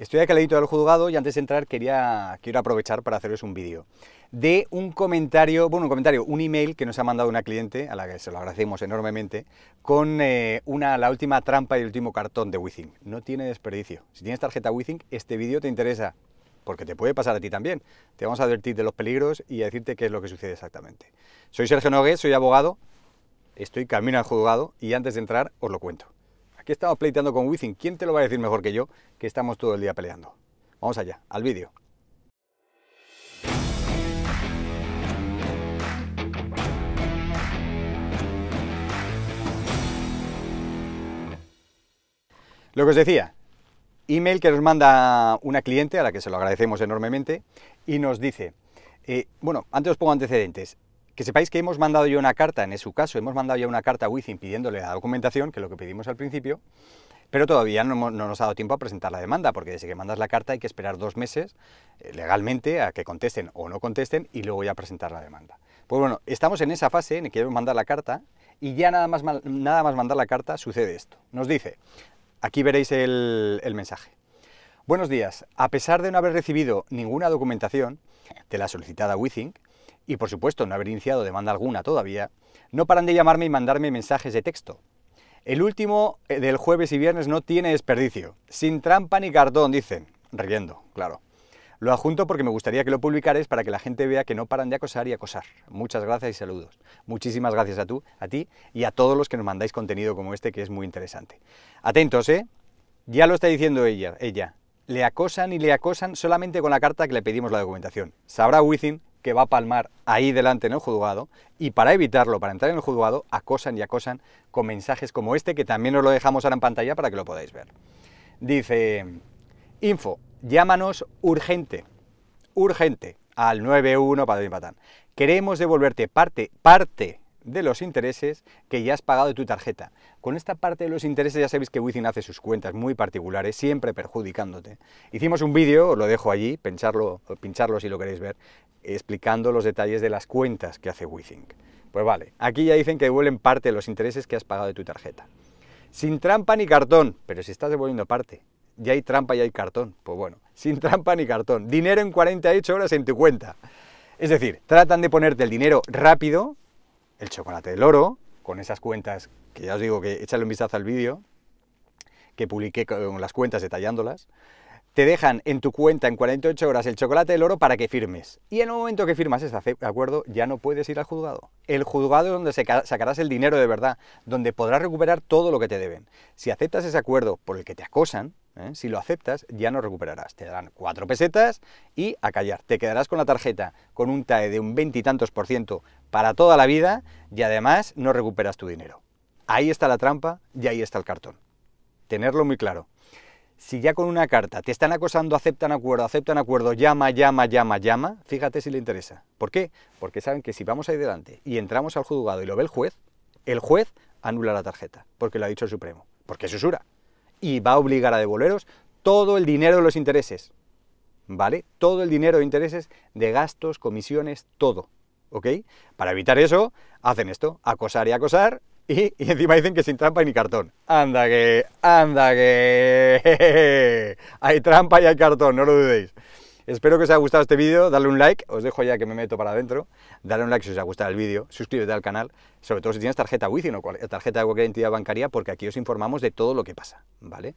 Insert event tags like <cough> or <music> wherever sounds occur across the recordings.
Estoy aquí al del juzgado y antes de entrar quería, quiero aprovechar para haceros un vídeo de un comentario, bueno, un comentario, un email que nos ha mandado una cliente, a la que se lo agradecemos enormemente, con eh, una, la última trampa y el último cartón de Withing. No tiene desperdicio. Si tienes tarjeta Withing, este vídeo te interesa, porque te puede pasar a ti también. Te vamos a advertir de los peligros y a decirte qué es lo que sucede exactamente. Soy Sergio Nogués, soy abogado, estoy camino al juzgado y antes de entrar os lo cuento. He estamos pleiteando con Wizzing. ¿Quién te lo va a decir mejor que yo que estamos todo el día peleando? Vamos allá, al vídeo. Lo que os decía, email que nos manda una cliente a la que se lo agradecemos enormemente y nos dice, eh, bueno, antes os pongo antecedentes, que sepáis que hemos mandado ya una carta, en su caso, hemos mandado ya una carta a Within pidiéndole la documentación, que es lo que pedimos al principio, pero todavía no, nos ha dado tiempo a presentar la demanda, porque desde que mandas la carta hay que esperar dos meses eh, legalmente a que contesten o no contesten y luego ya presentar la demanda. Pues bueno, estamos en esa fase en que queremos mandar la carta y ya nada más, nada más mandar la carta sucede esto. Nos dice, aquí veréis el, mensaje. Buenos días, a pesar de no haber recibido ninguna documentación de la solicitada WeThink, y por supuesto no haber iniciado demanda alguna todavía, no paran de llamarme y mandarme mensajes de texto. El último eh, del jueves y viernes no tiene desperdicio, sin trampa ni cartón, dicen, riendo, claro. Lo adjunto porque me gustaría que lo publicares para que la gente vea que no paran de acosar y acosar. Muchas gracias y saludos. Muchísimas gracias a tú, a ti y a todos los que nos mandáis contenido como este que es muy interesante. Atentos, ¿eh? Ya lo está diciendo ella, ella. Le acosan y le acosan solamente con la carta que le pedimos la documentación. Sabrá Within que va a palmar ahí delante en el juzgado y para evitarlo, para entrar en el juzgado, acosan y acosan con mensajes como este que también os lo dejamos ahora en pantalla para que lo podáis ver. Dice, info, llámanos urgente, urgente, al 91 Padre Patán. Queremos devolverte parte, parte de los intereses que ya has pagado de tu tarjeta. Con esta parte de los intereses ya sabéis que Wizzing hace sus cuentas muy particulares, siempre perjudicándote. Hicimos un vídeo, os lo dejo allí, pincharlo, pincharlo si lo queréis ver, explicando los detalles de las cuentas que hace Wizzing. Pues vale, aquí ya dicen que devuelven parte de los intereses que has pagado de tu tarjeta. Sin trampa ni cartón, pero si estás devolviendo parte, ya hay trampa y hay cartón. Pues bueno, sin trampa ni cartón. Dinero en 48 horas en tu cuenta. Es decir, tratan de ponerte el dinero rápido el chocolate del oro, con esas cuentas, que ya os digo que échale un vistazo al vídeo, que publiqué con las cuentas detallándolas, te dejan en tu cuenta en 48 horas el chocolate del oro para que firmes. Y en el momento que firmas ese acuerdo ya no puedes ir al juzgado. El juzgado es donde sacarás el dinero de verdad, donde podrás recuperar todo lo que te deben. Si aceptas ese acuerdo por el que te acosan, ¿eh? Si lo aceptas, ya no recuperarás. Te darán cuatro pesetas y a callar. Te quedarás con la tarjeta con un TAE de un veintitantos por ciento para toda la vida y además no recuperas tu dinero. Ahí está la trampa y ahí está el cartón. Tenerlo muy claro. Si ya con una carta te están acosando, aceptan acuerdo, aceptan acuerdo, llama, llama, llama, llama, fíjate si le interesa. ¿Por qué? Porque saben que si vamos ahí delante y entramos al juzgado y lo ve el juez, el juez anula la tarjeta, porque lo ha dicho el Supremo, porque es usura y va a obligar a devolveros todo el dinero de los intereses, ¿vale? Todo el dinero de intereses, de gastos, comisiones, todo, ¿ok? Para evitar eso, hacen esto, acosar y acosar, y, encima dicen que sin trampa y ni cartón. Anda que, anda que, <laughs> hay trampa y hay cartón, no lo dudéis. Espero que os haya gustado este vídeo, dale un like, os dejo ya que me meto para adentro, dale un like si os ha gustado el vídeo, suscríbete al canal, sobre todo si tienes tarjeta Wi-Fi o tarjeta de cualquier entidad bancaria, porque aquí os informamos de todo lo que pasa, ¿vale?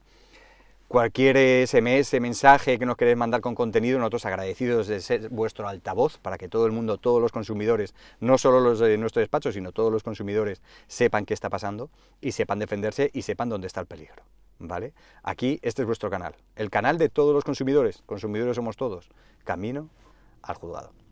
Cualquier SMS, mensaje que nos queréis mandar con contenido, nosotros agradecidos de ser vuestro altavoz para que todo el mundo, todos los consumidores, no solo los de nuestro despacho, sino todos los consumidores sepan qué está pasando y sepan defenderse y sepan dónde está el peligro. ¿vale? Aquí este es vuestro canal, el canal de todos los consumidores, consumidores somos todos, camino al juzgado.